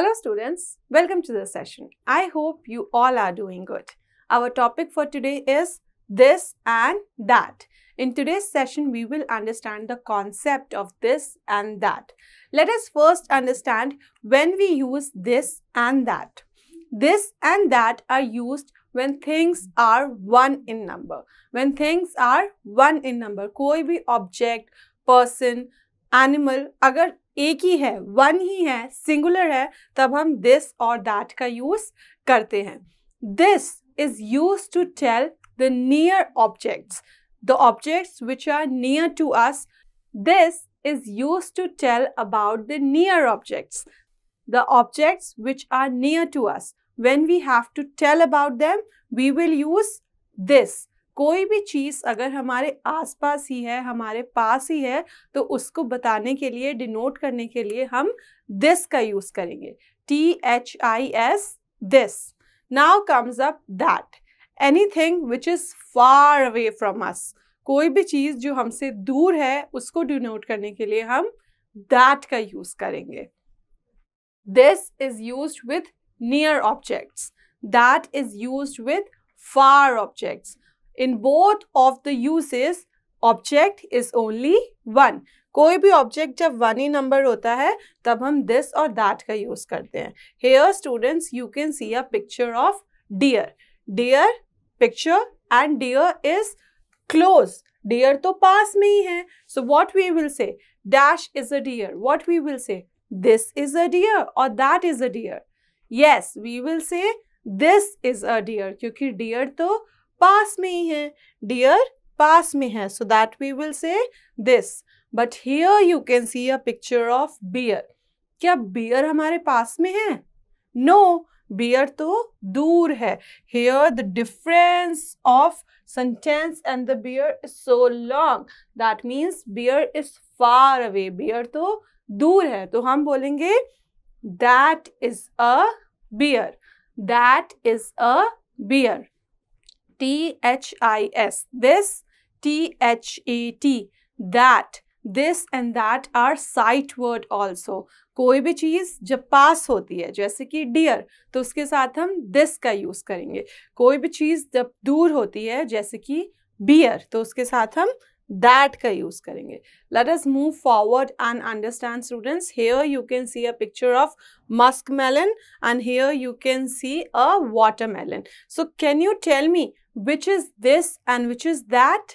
Hello students, welcome to the session. I hope you all are doing good. Our topic for today is this and that. In today's session, we will understand the concept of this and that. Let us first understand when we use this and that. This and that are used when things are one in number. When things are one in number, कोई भी object, person, animal अगर एक ही है one ही है singular है तब हम this और दैट का यूज करते हैं this is use to tell the near objects the objects which are near to us this is used to tell about the near objects, the objects which are near to us. When we have to tell about them, we will use this. कोई भी चीज़ अगर हमारे आसपास ही है हमारे पास ही है तो उसको बताने के लिए डिनोट करने के लिए हम दिस का यूज़ करेंगे T H I S this now comes up that anything which is far away from us कोई भी चीज़ जो हमसे दूर है उसको डिनोट करने के लिए हम दैट का यूज़ करेंगे this is use with near objects that is use with far objects In both of the uses, object is only one. कोई भी ऑब्जेक्ट जब वन ही नंबर होता है तब हम दिस और दैट का यूज करते हैं here students you can see a picture of deer deer picture and deer is close deer तो पास में ही है so what we will say dash is a deer what we will say this is a deer or that is a deer yes we will say this is a deer क्योंकि deer तो पास में ही है dear पास में है so that we will say this but here you can see a picture of bear क्या बियर हमारे पास में है नो no, बियर तो दूर है here the difference of sentence and the bear is so long that means bear is far away bear तो दूर है तो हम बोलेंगे that is a bear that is a bear T H I S. This, T H A e T. That, this and that are sight word also कोई भी चीज़ जब पास होती है जैसे कि डियर तो उसके साथ हम दिस का यूज़ करेंगे कोई भी चीज़ जब दूर होती है जैसे कि बियर तो उसके साथ हम दैट का यूज़ करेंगे let us move forward and understand students here you can see a picture of muskmelon and here you can see a watermelon so can you tell me which is this and which is that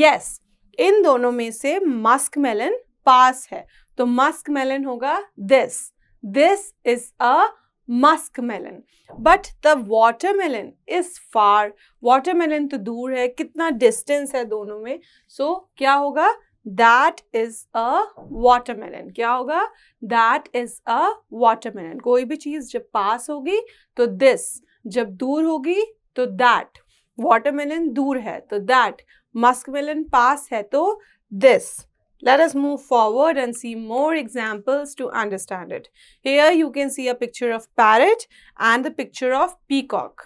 yes इन दोनों में से muskmelon पास है तो muskmelon होगा this this is a muskmelon but the watermelon is far watermelon तो दूर है कितना डिस्टेंस है दोनों में सो so, क्या होगा that is a watermelon क्या होगा that is a watermelon कोई भी चीज जब पास होगी तो दिस जब दूर होगी तो दैट वॉटरमेलन दूर है तो दैट मस्क मेलन पास है तो this let's move forward and see more examples to understand it here you can see a picture of parrot and the picture of peacock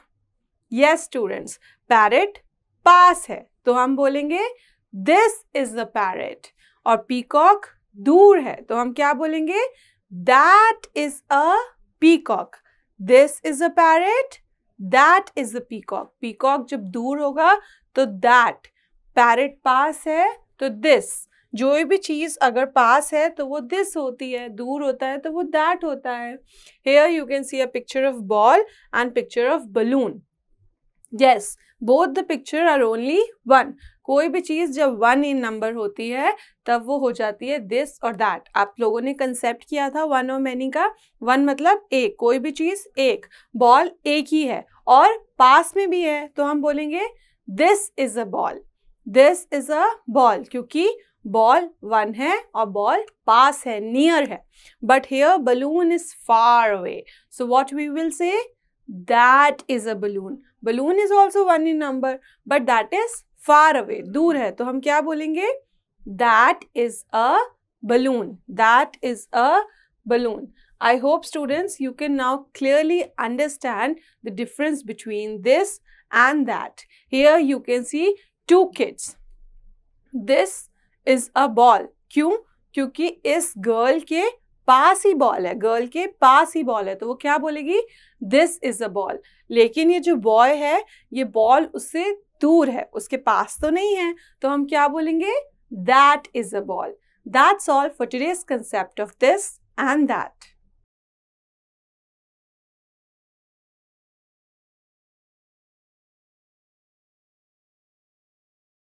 ये स्टूडेंट्स पैरट पास है तो हम बोलेंगे दिस इज द पैरट और peacock दूर है तो हम क्या बोलेंगे that is a peacock this is a parrot that is the peacock peacock जब दूर होगा तो दैट पैरट पास है तो दिस जो भी चीज़ अगर पास है तो वो दिस होती है दूर होता है तो वो दैट होता है here you can see a picture of ball and picture of balloon yes both the picture are only one कोई भी चीज़ जब वन इन नंबर होती है तब वो हो जाती है दिस और दैट आप लोगों ने कंसेप्ट किया था वन और मैनी का वन मतलब एक कोई भी चीज़ एक बॉल एक ही है और पास में भी है तो हम बोलेंगे this is a ball this is a ball क्योंकि बॉल वन है और बॉल पास है नियर है but here balloon is far away so what we will say That is a balloon. Balloon is also one in number, but that is far away. दूर है तो हम क्या बोलेंगे That is a balloon. That is a balloon. I hope students you can now clearly understand the difference between this and that. Here you can see two kids. This is a ball. क्यों? क्योंकि इस girl के पास ही ball है girl के पास ही ball है तो वो क्या बोलेगी दिस इज अ बॉल लेकिन ये जो बॉय है ये बॉल उससे दूर है उसके पास तो नहीं है तो हम क्या बोलेंगे that is a ball that's all for today's concept of this and that